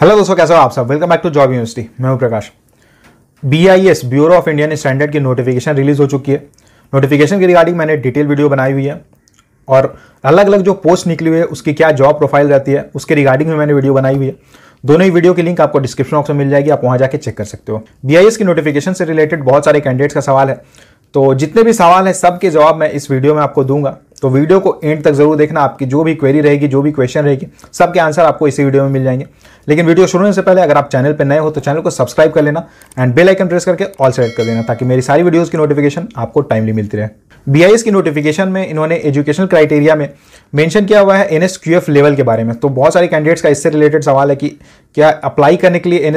hello दोस्तों कैसे हो आप सब welcome back to job university मैं हूं Prakash BIS Bureau of Indian Standard की नोटिफिकेशन रिलीज़ हो चुकी है नोटिफिकेशन के रिगार्डिंग मैंने डिटेल वीडियो बनाई हुई है और अलग अलग जो पोस्ट निकली हुई है उसकी क्या जॉब प्रोफाइल रहती है उसके रिगार्डिंग में मैंने वीडियो बनाई हुई है दोनों ही वीडियो की लिंक आपको डिस्क्रिप्शन बॉक्स में मिल जाएगी आप वहाँ जाकर चेक कर सकते हो बीआईएस की नोटिफिकेशन से रिलेटेड बहुत सारे कैंडिडेट्स का सवाल है तो जितने भी सवाल हैं सब के जवाब मैं इस वीडियो में आपको दूंगा तो वीडियो को एंड तक जरूर देखना आपकी जो भी क्वेरी रहेगी जो भी क्वेश्चन रहेगी सबके आंसर आपको इसी वीडियो में मिल जाएंगे लेकिन वीडियो शुरू होने से पहले अगर आप चैनल पर नए हो तो चैनल को सब्सक्राइब कर लेना एंड बेल आइकन प्रेस करके ऑल सेलेक्ट कर देना ताकि मेरी सारी वीडियोज़ की नोटिफिकेशन आपको टाइमली मिलती रहे बी की नोटिफिकेशन में इन्होंने एजुकेशनल क्राइटेरिया में मेंशन किया हुआ है एनएसक्यूएफ लेवल के बारे में तो बहुत सारे कैंडिडेट्स का इससे रिलेटेड सवाल है कि क्या अप्लाई करने के लिए एन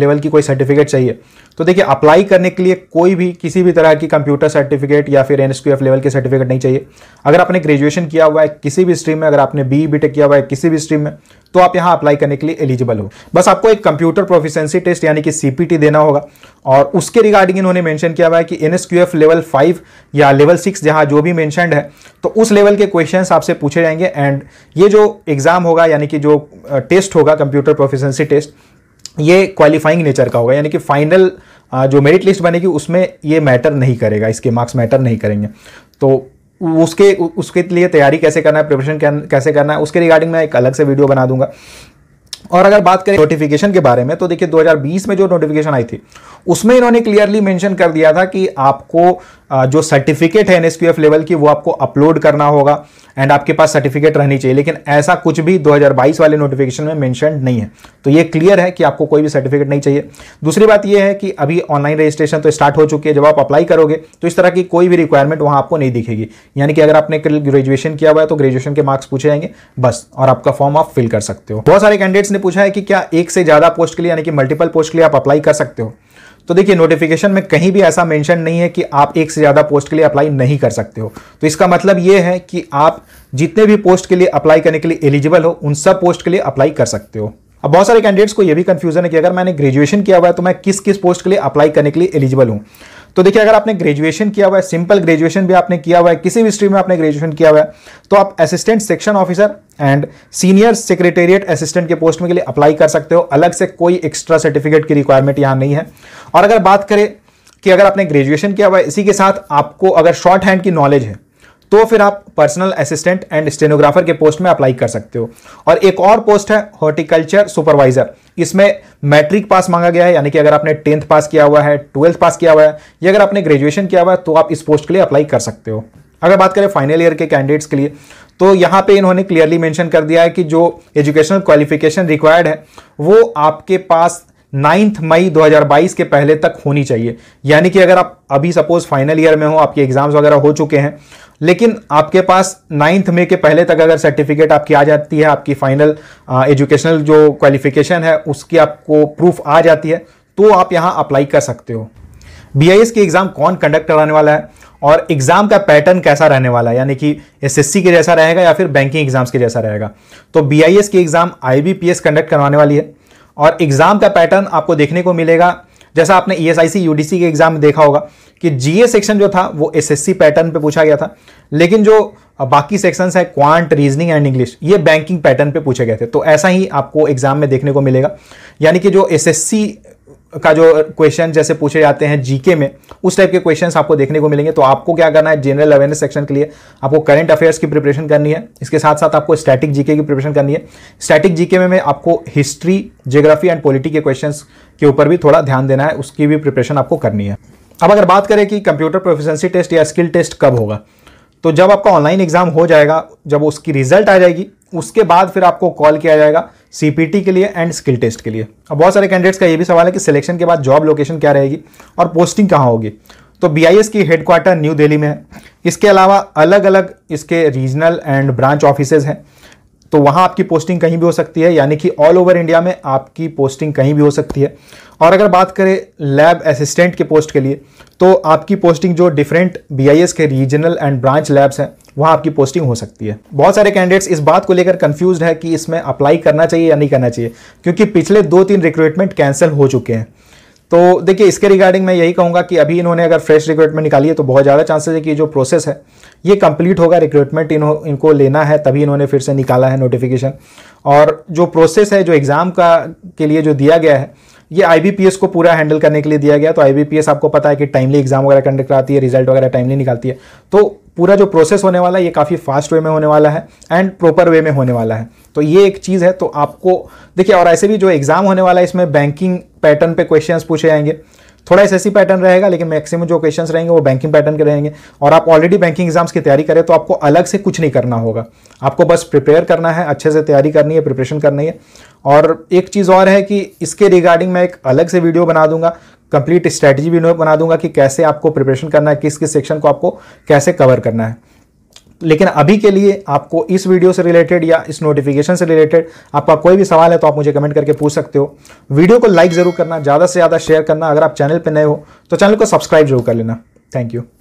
लेवल की कोई सर्टिफिकेट चाहिए तो देखिए अप्लाई करने के लिए कोई भी किसी भी तरह की कंप्यूटर सर्टिफिकेट या फिर एन लेवल की सर्टिफिकेट नहीं चाहिए अगर आपने ग्रेजुएशन किया हुआ है किसी भी स्ट्रीम में अगर आपने बी बी e किया हुआ है किसी भी स्ट्रीम में तो आप यहाँ अप्लाई करने के लिए एलिजिबल हो बस आपको एक कंप्यूटर प्रोफिशेंसी टेस्ट यानी कि सीपीटी देना होगा और उसके रिगार्डिंग इन्होंने मेंशन किया हुआ है कि एनएसक्यूएफ लेवल फाइव या लेवल सिक्स जहाँ जो भी मेंशनड है तो उस लेवल के क्वेश्चन आपसे पूछे जाएंगे एंड ये जो एग्जाम होगा यानी कि जो टेस्ट होगा कंप्यूटर प्रोफिशेंसी कॉम्प्रिहेंसिव टेस्ट ये क्वालिफाइंग नेचर का होगा यानी कि फाइनल जो मेरिट लिस्ट बनेगी उसमें ये मैटर नहीं करेगा इसके मार्क्स मैटर नहीं करेंगे तो उसके उसके लिए तैयारी कैसे करना है प्रिपरेशन कैसे करना है उसके रिगार्डिंग मैं एक अलग से वीडियो बना दूंगा और अगर बात करें नोटिफिकेशन के बारे में तो देखिए 2020 में जो नोटिफिकेशन आई थी उसमें इन्होंने क्लियरली मेंशन कर दिया था कि आपको जो सर्टिफिकेट है एनएसक्यूएफ लेवल की वो आपको अपलोड करना होगा एंड आपके पास सर्टिफिकेट रहनी चाहिए लेकिन ऐसा कुछ भी 2022 वाले नोटिफिकेशन में मेंशन नहीं है तो ये क्लियर है कि आपको कोई भी सर्टिफिकेट नहीं चाहिए दूसरी बात ये है कि अभी ऑनलाइन रजिस्ट्रेशन तो स्टार्ट हो चुकी है जब आप अप्लाई करोगे तो इस तरह की कोई भी रिक्वायरमेंट वहाँ आपको नहीं दिखेगी यानी कि अगर आपने ग्रेजुएशन किया हुआ है तो ग्रेजुएशन के मार्क्स पूछे जाएंगे बस और आपका फॉर्म आप फिल कर सकते हो बहुत सारे कैंडिडेट्स ने पूछा है कि क्या एक से ज़्यादा पोस्ट के लिए यानी कि मल्टीपल पोस्ट के लिए आप अप्लाई कर सकते हो तो देखिए नोटिफिकेशन में कहीं भी ऐसा मेंशन नहीं है कि आप एक से ज़्यादा पोस्ट के लिए अप्लाई नहीं कर सकते हो तो इसका मतलब ये है कि आप जितने भी पोस्ट के लिए अप्लाई करने के लिए एलिजिबल हो उन सब पोस्ट के लिए अप्लाई कर सकते हो अब बहुत सारे कैंडिडेट्स को यह भी कंफ्यूजन है कि अगर मैंने ग्रेजुएशन किया हुआ है तो मैं किस किस पोस्ट के लिए अप्लाई करने के लिए एलिजिबल हूँ तो देखिए अगर आपने ग्रेजुएशन किया हुआ है सिंपल ग्रेजुएशन भी आपने किया हुआ है किसी भी स्ट्रीम में आपने ग्रेजुएशन किया हुआ है तो आप assistant section officer and senior secretariat assistant के पोस्ट में के लिए अप्लाई कर सकते हो अलग से कोई एक्स्ट्रा सर्टिफिकेट की रिक्वायरमेंट यहाँ नहीं है और अगर बात करें कि अगर आपने ग्रेजुएशन किया हुआ है इसी के साथ आपको अगर शॉर्ट हैंड की नॉलेज है तो फिर आप पर्सनल असिस्टेंट एंड स्टेनोग्राफर के पोस्ट में अप्लाई कर सकते हो और एक और पोस्ट है हॉर्टिकल्चर सुपरवाइजर इसमें मैट्रिक पास मांगा गया है यानी कि अगर आपने टेंथ पास किया हुआ है ट्वेल्थ पास किया हुआ है या अगर आपने ग्रेजुएशन किया हुआ है तो आप इस पोस्ट के लिए अप्लाई कर सकते हो अगर बात करें फाइनल ईयर के कैंडिडेट्स के लिए तो यहाँ पे इन्होंने क्लियरली मेंशन कर दिया है कि जो एजुकेशनल क्वालिफिकेशन रिक्वायर्ड है वो आपके पास नाइन्थ मई 2022 के पहले तक होनी चाहिए यानी कि अगर आप अभी सपोज फाइनल ईयर में हो आपके एग्जाम्स वगैरह हो चुके हैं लेकिन आपके पास नाइन्थ मे के पहले तक अगर सर्टिफिकेट आपकी आ जाती है आपकी फाइनल एजुकेशनल जो क्वालिफिकेशन है उसकी आपको प्रूफ आ जाती है तो आप यहाँ अप्लाई कर सकते हो बी की एग्ज़ाम कौन कंडक्ट कराने वाला है और एग्ज़ाम का पैटर्न कैसा रहने वाला है यानी कि सी के जैसा रहेगा या फिर बैंकिंग एग्जाम्स के जैसा रहेगा तो बी की एग्ज़ाम आई कंडक्ट करवाने वाली है और एग्ज़ाम का पैटर्न आपको देखने को मिलेगा जैसा आपने E S I C U D C के एग्जाम में देखा होगा कि जी ए सेक्शन जो था वो एस एस सी पैटर्न पे पूछा गया था लेकिन जो बाकी सेक्शन है क्वांट रीजनिंग एंड इंग्लिश ये बैंकिंग पैटर्न पे पूछे गए थे तो ऐसा ही आपको एग्जाम में देखने को मिलेगा यानी कि जो एस एस सी का जो क्वेश्चन जैसे पूछे जाते हैं जीके में उस टाइप के क्वेश्चंस आपको देखने को मिलेंगे तो आपको क्या करना है जनरल अवेयरनेस सेक्शन के लिए आपको करंट अफेयर्स की प्रिपरेशन करनी है इसके साथ साथ आपको स्टैटिक जीके की प्रिपरेशन करनी है स्टैटिक जीके में, मैं आपको हिस्ट्री जोग्राफी एंड पॉलिटी के क्वेश्चन के ऊपर भी थोड़ा ध्यान देना है उसकी भी प्रिपरेशन आपको करनी है अब अगर बात करें कि कंप्यूटर प्रोफिशेंसी टेस्ट या स्किल टेस्ट कब होगा तो जब आपका ऑनलाइन एग्जाम हो जाएगा जब उसकी रिजल्ट आ जाएगी उसके बाद फिर आपको कॉल किया जाएगा सीपीटी के लिए एंड स्किल टेस्ट के लिए अब बहुत सारे कैंडिडेट्स का ये भी सवाल है कि सिलेक्शन के बाद जॉब लोकेशन क्या रहेगी और पोस्टिंग कहाँ होगी तो बीआईएस की हेडक्वार्टर न्यू दिल्ली में है इसके अलावा अलग अलग इसके रीजनल एंड ब्रांच ऑफिसेज हैं तो वहाँ आपकी पोस्टिंग कहीं भी हो सकती है यानी कि ऑल ओवर इंडिया में आपकी पोस्टिंग कहीं भी हो सकती है और अगर बात करें लैब असिस्टेंट के पोस्ट के लिए तो आपकी पोस्टिंग जो डिफरेंट बी के रीजनल एंड ब्रांच लैब्स हैं वहाँ आपकी पोस्टिंग हो सकती है बहुत सारे कैंडिडेट्स इस बात को लेकर कंफ्यूज है कि इसमें अप्लाई करना चाहिए या नहीं करना चाहिए क्योंकि पिछले दो तीन रिक्रूटमेंट कैंसिल हो चुके हैं तो देखिए इसके रिगार्डिंग मैं यही कहूँगा कि अभी इन्होंने अगर फ्रेश रिक्रूटमेंट निकाली है तो बहुत ज़्यादा चांसेस है कि जो प्रोसेस है ये कंप्लीट होगा रिक्रूटमेंट इन्हों इनको लेना है तभी इन्होंने फिर से निकाला है नोटिफिकेशन और जो प्रोसेस है जो एग्ज़ाम का के लिए जो दिया गया है ये आईबीपीएस को पूरा हैंडल करने के लिए दिया गया तो आईबीपीएस आपको पता है कि टाइमली एग्जाम वगैरह कंडक्ट कराती है रिजल्ट वगैरह टाइमली निकालती है तो पूरा जो प्रोसेस होने वाला है ये काफ़ी फास्ट वे में होने वाला है एंड प्रॉपर वे में होने वाला है तो ये एक चीज़ है तो आपको देखिए और ऐसे भी जो एग्ज़ाम होने वाला है इसमें बैंकिंग पैटर्न पे क्वेश्चंस पूछे जाएंगे थोड़ा एस एसएससी पैटर्न रहेगा लेकिन मैक्सिमम जो क्वेश्चंस रहेंगे वो बैंकिंग पैटर्न के रहेंगे और आप ऑलरेडी बैंकिंग एग्जाम्स की तैयारी करें तो आपको अलग से कुछ नहीं करना होगा आपको बस प्रिपेयर करना है अच्छे से तैयारी करनी है प्रिपरेशन करनी है और एक चीज़ और है कि इसके रिगार्डिंग मैं एक अलग से वीडियो बना दूंगा कंप्लीट स्ट्रैटेजी भी बना दूंगा कि कैसे आपको प्रिपरेशन करना है किस किस सेक्शन को आपको कैसे कवर करना है लेकिन अभी के लिए आपको इस वीडियो से रिलेटेड या इस नोटिफिकेशन से रिलेटेड आपका कोई भी सवाल है तो आप मुझे कमेंट करके पूछ सकते हो वीडियो को लाइक ज़रूर करना ज़्यादा से ज़्यादा शेयर करना अगर आप चैनल पर नए हो तो चैनल को सब्सक्राइब जरूर कर लेना थैंक यू